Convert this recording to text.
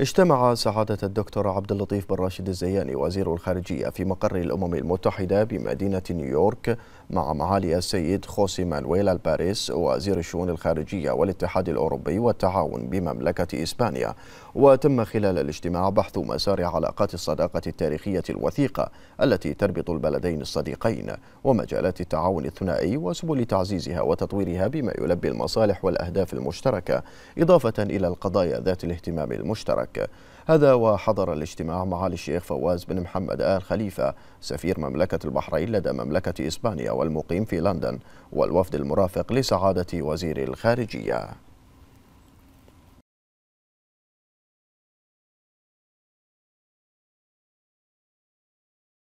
اجتمع سعادة الدكتور عبد اللطيف بن راشد الزياني وزير الخارجية في مقر الأمم المتحدة بمدينة نيويورك مع معالي السيد خوسي مانويل الباريس وزير الشؤون الخارجية والاتحاد الأوروبي والتعاون بمملكة إسبانيا وتم خلال الاجتماع بحث مسار علاقات الصداقة التاريخية الوثيقة التي تربط البلدين الصديقين ومجالات التعاون الثنائي وسبل تعزيزها وتطويرها بما يلبي المصالح والأهداف المشتركة إضافة إلى القضايا ذات الاهتمام المشترك الحراك هذا وحضر الاجتماع معالي الشيخ فواز بن محمد آل خليفة سفير مملكة البحرين لدى مملكة إسبانيا والمقيم في لندن والوفد المرافق لسعادة وزير الخارجية